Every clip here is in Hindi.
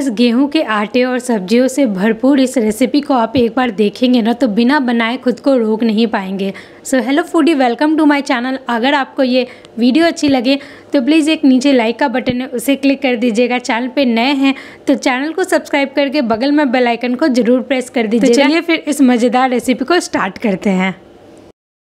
बस गेहूं के आटे और सब्जियों से भरपूर इस रेसिपी को आप एक बार देखेंगे ना तो बिना बनाए खुद को रोक नहीं पाएंगे so hello foodie welcome to my channel अगर आपको ये वीडियो अच्छी लगे तो प्लीज़ एक नीचे लाइक का बटन है उसे क्लिक कर दीजिएगा चैनल पे नए हैं तो चैनल को सब्सक्राइब करके बगल में बेलाइकन को जरूर प्रेस कर दीजिए तो चलिए फिर इस मज़ेदार रेसिपी को स्टार्ट करते हैं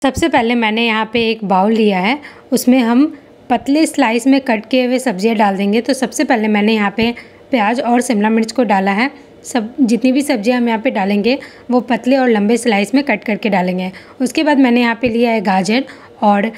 सबसे पहले मैंने यहाँ पर एक बाउल लिया है उसमें हम पतले स्लाइस में कट किए हुए सब्जियाँ डाल देंगे तो सबसे पहले मैंने यहाँ पर प्याज और शिमला मिर्च को डाला है सब जितनी भी सब्ज़ियाँ हम यहाँ पे डालेंगे वो पतले और लंबे स्लाइस में कट करके डालेंगे उसके बाद मैंने यहाँ पे लिया है गाजर और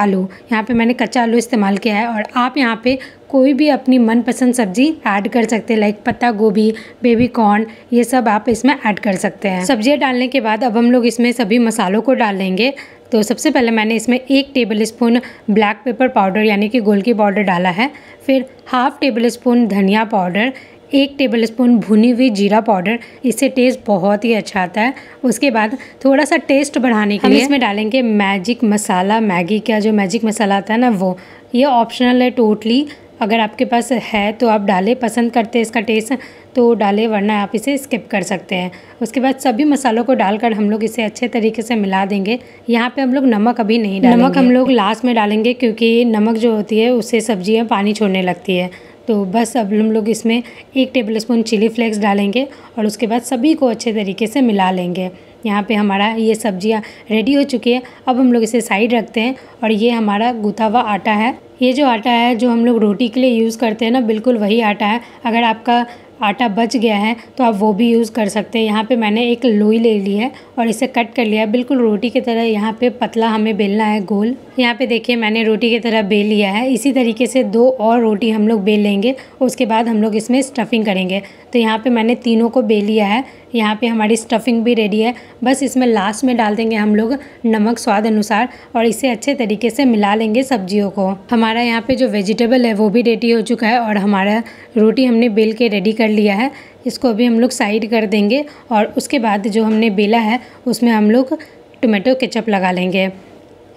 आलू यहाँ पे मैंने कच्चा आलू इस्तेमाल किया है और आप यहाँ पे कोई भी अपनी मनपसंद सब्जी ऐड कर सकते हैं लाइक पत्ता गोभी बेबी कॉर्न ये सब आप इसमें ऐड कर सकते हैं सब्जियाँ डालने के बाद अब हम लोग इसमें सभी मसालों को डालेंगे तो सबसे पहले मैंने इसमें एक table spoon black pepper powder यानी कि गोलकी पाउडर डाला है फिर हाफ टेबल स्पून धनिया पाउडर एक टेबल स्पून भुनी हुई जीरा पाउडर इससे टेस्ट बहुत ही अच्छा आता है उसके बाद थोड़ा सा टेस्ट बढ़ाने के लिए इसमें डालेंगे मैजिक मसाला मैगी का जो मैजिक मसाला आता है ना वो ये ऑप्शनल है टोटली अगर आपके पास है तो आप डालें पसंद करते हैं इसका टेस्ट तो डालें वरना आप इसे स्किप कर सकते हैं उसके बाद सभी मसालों को डालकर हम लोग इसे अच्छे तरीके से मिला देंगे यहाँ पे हम लोग नमक अभी नहीं डालेंगे नमक हम लोग लास्ट में डालेंगे क्योंकि नमक जो होती है उससे सब्जियाँ पानी छोड़ने लगती है तो बस अब हम लोग इसमें एक टेबल स्पून चिली फ्लेक्स डालेंगे और उसके बाद सभी को अच्छे तरीके से मिला लेंगे यहाँ पे हमारा ये सब्जियाँ रेडी हो चुकी है अब हम लोग इसे साइड रखते हैं और ये हमारा गुथा हुआ आटा है ये जो आटा है जो हम लोग रोटी के लिए यूज़ करते हैं ना बिल्कुल वही आटा है अगर आपका आटा बच गया है तो आप वो भी यूज़ कर सकते हैं यहाँ पे मैंने एक लोई ले ली है और इसे कट कर लिया है बिल्कुल रोटी की तरह यहाँ पे पतला हमें बेलना है गोल यहाँ पे देखिए मैंने रोटी की तरह बेल लिया है इसी तरीके से दो और रोटी हम लोग बेल लेंगे उसके बाद हम लोग इसमें स्टफिंग करेंगे तो यहाँ पर मैंने तीनों को बेल लिया है यहाँ पे हमारी स्टफिंग भी रेडी है बस इसमें लास्ट में डाल देंगे हम लोग नमक स्वाद अनुसार और इसे अच्छे तरीके से मिला लेंगे सब्जियों को हमारा यहाँ पे जो वेजिटेबल है वो भी रेडी हो चुका है और हमारा रोटी हमने बेल के रेडी कर लिया है इसको अभी हम लोग साइड कर देंगे और उसके बाद जो हमने बेला है उसमें हम लोग टोमेटो केचप लगा लेंगे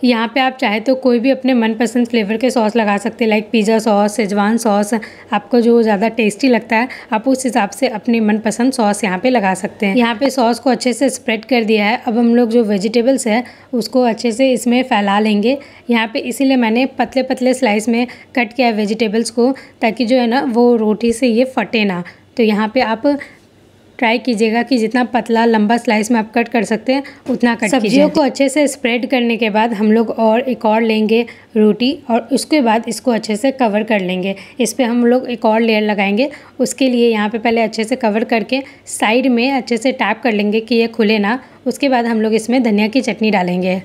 यहाँ पे आप चाहे तो कोई भी अपने मनपसंद फ्लेवर के सॉस लगा सकते हैं like pizza sauce schezwan sauce आपको जो ज़्यादा टेस्टी लगता है आप उस हिसाब से अपने मनपसंद सॉस यहाँ पे लगा सकते हैं यहाँ पे सॉस को अच्छे से स्प्रेड कर दिया है अब हम लोग जो वेजिटेबल्स है उसको अच्छे से इसमें फैला लेंगे यहाँ पर इसीलिए मैंने पतले पतले स्लाइस में कट किया है वेजिटेबल्स को ताकि जो है ना वो रोटी से ये फटे ना तो यहाँ पर आप ट्राई कीजिएगा कि जितना पतला लंबा स्लाइस में आप कट कर सकते हैं उतना कट सब्जियों को अच्छे से स्प्रेड करने के बाद हम लोग और एक और लेंगे रोटी और उसके बाद इसको अच्छे से कवर कर लेंगे इस पर हम लोग एक और लेयर लगाएंगे उसके लिए यहाँ पे पहले अच्छे से कवर करके साइड में अच्छे से टैप कर लेंगे कि ये खुले ना उसके बाद हम लोग इसमें धनिया की चटनी डालेंगे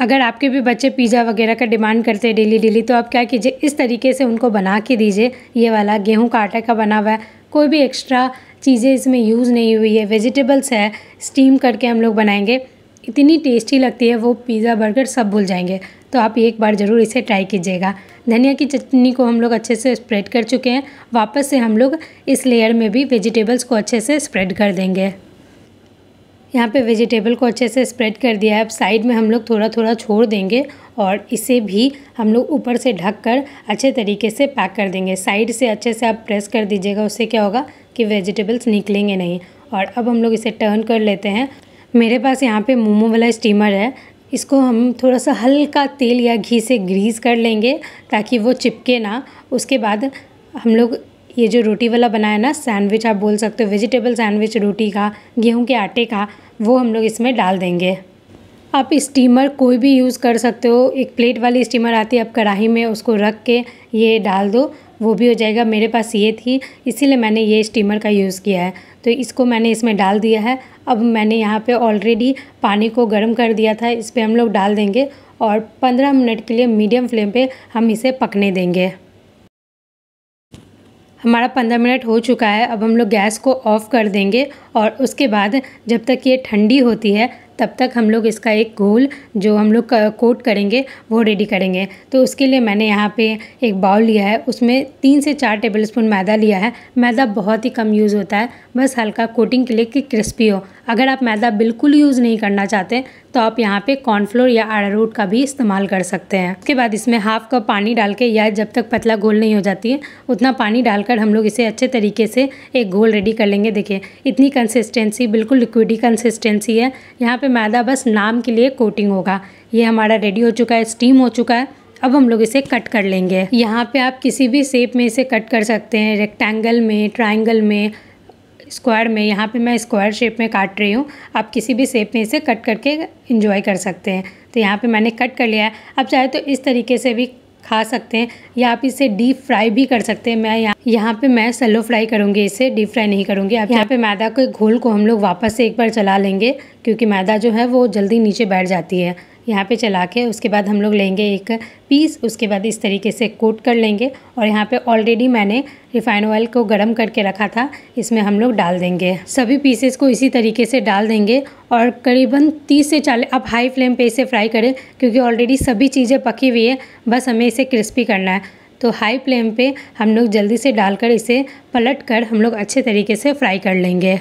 अगर आपके भी बच्चे पिज़्ज़ा वगैरह का डिमांड करते हैं डेली डेली तो आप क्या कीजिए इस तरीके से उनको बना के दीजिए ये वाला गेहूं का आटा का बना हुआ है कोई भी एक्स्ट्रा चीज़ें इसमें यूज़ नहीं हुई है वेजिटेबल्स है स्टीम करके हम लोग बनाएंगे इतनी टेस्टी लगती है वो पिज़्ज़ा बर्गर सब भूल जाएंगे तो आप एक बार ज़रूर इसे ट्राई कीजिएगा धनिया की चटनी को हम लोग अच्छे से स्प्रेड कर चुके हैं वापस से हम लोग इस लेयर में भी वेजिटेबल्स को अच्छे से स्प्रेड कर देंगे यहाँ पे वेजिटेबल को अच्छे से स्प्रेड कर दिया है अब साइड में हम लोग थोड़ा थोड़ा छोड़ देंगे और इसे भी हम लोग ऊपर से ढककर अच्छे तरीके से पैक कर देंगे साइड से अच्छे से आप प्रेस कर दीजिएगा उससे क्या होगा कि वेजिटेबल्स निकलेंगे नहीं और अब हम लोग इसे टर्न कर लेते हैं मेरे पास यहाँ पे मोमो वाला स्टीमर है इसको हम थोड़ा सा हल्का तेल या घी से ग्रीस कर लेंगे ताकि वो चिपके ना उसके बाद हम लोग ये जो रोटी वाला बनाया ना सैंडविच आप बोल सकते हो वेजिटेबल सैंडविच रोटी का गेहूँ के आटे का वो हम लोग इसमें डाल देंगे आप स्टीमर कोई भी यूज़ कर सकते हो एक प्लेट वाली स्टीमर आती है आप कढ़ाई में उसको रख के ये डाल दो वो भी हो जाएगा मेरे पास ये थी इसीलिए मैंने ये स्टीमर का यूज़ किया है तो इसको मैंने इसमें डाल दिया है अब मैंने यहाँ पे ऑलरेडी पानी को गर्म कर दिया था इस पर हम लोग डाल देंगे और पंद्रह मिनट के लिए मीडियम फ्लेम पे हम इसे पकने देंगे हमारा पंद्रह मिनट हो चुका है अब हम लोग गैस को ऑफ़ कर देंगे और उसके बाद जब तक ये ठंडी होती है तब तक हम लोग इसका एक घोल जो हम लोग कोट करेंगे वो रेडी करेंगे तो उसके लिए मैंने यहाँ पे एक बाउल लिया है उसमें तीन से चार टेबल स्पून मैदा लिया है मैदा बहुत ही कम यूज़ होता है बस हल्का कोटिंग के लिए कि क्रिस्पी हो अगर आप मैदा बिल्कुल यूज़ नहीं करना चाहते तो आप यहाँ पे कॉर्नफ्लोर या रूट का भी इस्तेमाल कर सकते हैं उसके बाद इसमें हाफ कप पानी डाल के या जब तक पतला घोल नहीं हो जाती है उतना पानी डालकर हम लोग इसे अच्छे तरीके से एक घोल रेडी कर लेंगे देखिए इतनी कंसिस्टेंसी बिल्कुल लिक्विडी कंसिस्टेंसी है यहाँ पे मैदा बस नाम के लिए कोटिंग होगा ये हमारा रेडी हो चुका है स्टीम हो चुका है अब हम लोग इसे कट कर लेंगे यहाँ पे आप किसी भी शेप में इसे कट कर सकते हैं रेक्टेंगल में ट्राइंगल में स्क्वायर में यहाँ पे मैं स्क्वायर शेप में काट रही हूँ आप किसी भी शेप में इसे कट करके इंजॉय कर सकते हैं तो यहाँ पे मैंने कट कर लिया है आप चाहे तो इस तरीके से भी खा सकते हैं या आप इसे डीप फ्राई भी कर सकते हैं मैं यहाँ यहाँ पे मैं सलो फ्राई करूँगी इसे डीप फ्राई नहीं करूँगी आप यहाँ पे मैदा के घोल को हम लोग वापस से एक बार चला लेंगे क्योंकि मैदा जो है वो जल्दी नीचे बैठ जाती है यहाँ पे चला के उसके बाद हम लोग लेंगे एक पीस उसके बाद इस तरीके से कोट कर लेंगे और यहाँ पे ऑलरेडी मैंने रिफाइन ऑयल को गर्म करके रखा था इसमें हम लोग डाल देंगे सभी पीसेस को इसी तरीके से डाल देंगे और करीबन 30 से 40 आप हाई फ्लेम पे इसे फ्राई करें क्योंकि ऑलरेडी सभी चीज़ें पकी हुई है बस हमें इसे क्रिस्पी करना है तो हाई फ्लेम पर हम लोग जल्दी से डालकर इसे पलट कर हम लोग अच्छे तरीके से फ्राई कर लेंगे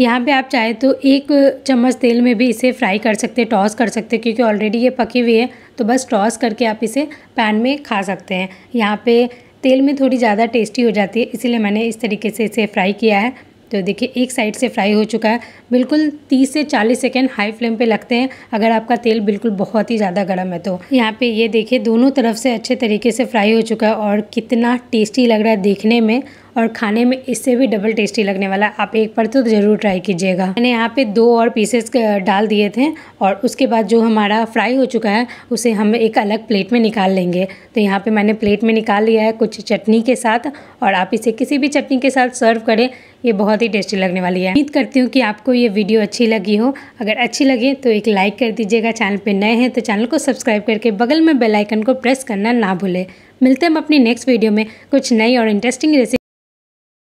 यहाँ पे आप चाहे तो एक चम्मच तेल में भी इसे फ्राई कर सकते हैं टॉस कर सकते हैं क्योंकि ऑलरेडी ये पकी हुई है तो बस टॉस करके आप इसे पैन में खा सकते हैं यहाँ पे तेल में थोड़ी ज़्यादा टेस्टी हो जाती है इसीलिए मैंने इस तरीके से इसे फ्राई किया है तो देखिए एक साइड से फ्राई हो चुका है बिल्कुल 30 से 40 सेकेंड हाई फ्लेम पे लगते हैं अगर आपका तेल बिल्कुल बहुत ही ज़्यादा गर्म है तो यहाँ पे ये देखिए दोनों तरफ से अच्छे तरीके से फ्राई हो चुका है और कितना टेस्टी लग रहा है देखने में और खाने में इससे भी डबल टेस्टी लगने वाला आप एक बार तो ज़रूर ट्राई कीजिएगा मैंने यहाँ पे दो और पीसेस डाल दिए थे और उसके बाद जो हमारा फ्राई हो चुका है उसे हम एक अलग प्लेट में निकाल लेंगे तो यहाँ पे मैंने प्लेट में निकाल लिया है कुछ चटनी के साथ और आप इसे किसी भी चटनी के साथ सर्व करें ये बहुत ही टेस्टी लगने वाली है उम्मीद करती हूँ कि आपको ये वीडियो अच्छी लगी हो अगर अच्छी लगे तो एक लाइक कर दीजिएगा चैनल पर नए हैं तो चैनल को सब्सक्राइब करके बगल में बेलाइकन को प्रेस करना ना भूलें मिलते हम अपनी नेक्स्ट वीडियो में कुछ नई और इंटरेस्टिंग रेसिपी